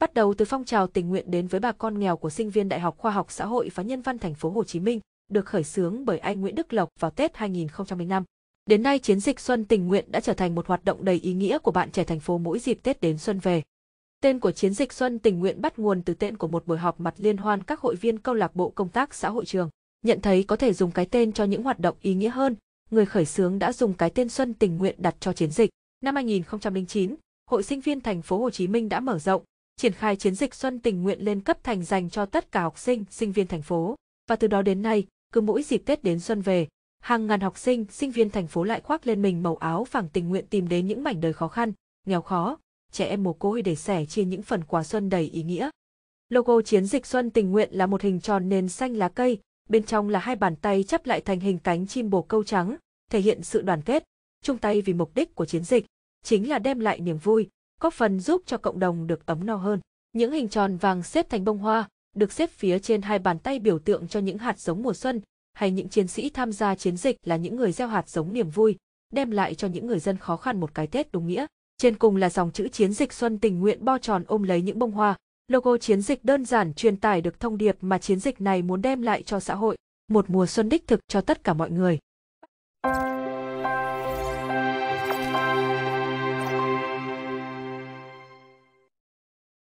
bắt đầu từ phong trào tình nguyện đến với bà con nghèo của sinh viên Đại học Khoa học Xã hội và Nhân văn thành phố Hồ Chí Minh, được khởi xướng bởi anh Nguyễn Đức Lộc vào Tết 2005. Đến nay chiến dịch Xuân tình nguyện đã trở thành một hoạt động đầy ý nghĩa của bạn trẻ thành phố mỗi dịp Tết đến xuân về. Tên của chiến dịch Xuân tình nguyện bắt nguồn từ tên của một buổi họp mặt liên hoan các hội viên câu lạc bộ công tác xã hội trường. Nhận thấy có thể dùng cái tên cho những hoạt động ý nghĩa hơn, người khởi xướng đã dùng cái tên Xuân tình nguyện đặt cho chiến dịch. Năm 2009, Hội sinh viên thành phố Hồ Chí Minh đã mở rộng, triển khai chiến dịch xuân tình nguyện lên cấp thành dành cho tất cả học sinh, sinh viên thành phố. Và từ đó đến nay, cứ mỗi dịp Tết đến xuân về, hàng ngàn học sinh, sinh viên thành phố lại khoác lên mình màu áo vàng tình nguyện tìm đến những mảnh đời khó khăn, nghèo khó, trẻ em mồ côi để sẻ chia những phần quà xuân đầy ý nghĩa. Logo chiến dịch xuân tình nguyện là một hình tròn nền xanh lá cây, bên trong là hai bàn tay chắp lại thành hình cánh chim bồ câu trắng, thể hiện sự đoàn kết, chung tay vì mục đích của chiến dịch, chính là đem lại niềm vui, có phần giúp cho cộng đồng được ấm no hơn. Những hình tròn vàng xếp thành bông hoa, được xếp phía trên hai bàn tay biểu tượng cho những hạt giống mùa xuân, hay những chiến sĩ tham gia chiến dịch là những người gieo hạt giống niềm vui, đem lại cho những người dân khó khăn một cái Tết đúng nghĩa. Trên cùng là dòng chữ chiến dịch xuân tình nguyện bo tròn ôm lấy những bông hoa. Logo chiến dịch đơn giản truyền tải được thông điệp mà chiến dịch này muốn đem lại cho xã hội, một mùa xuân đích thực cho tất cả mọi người.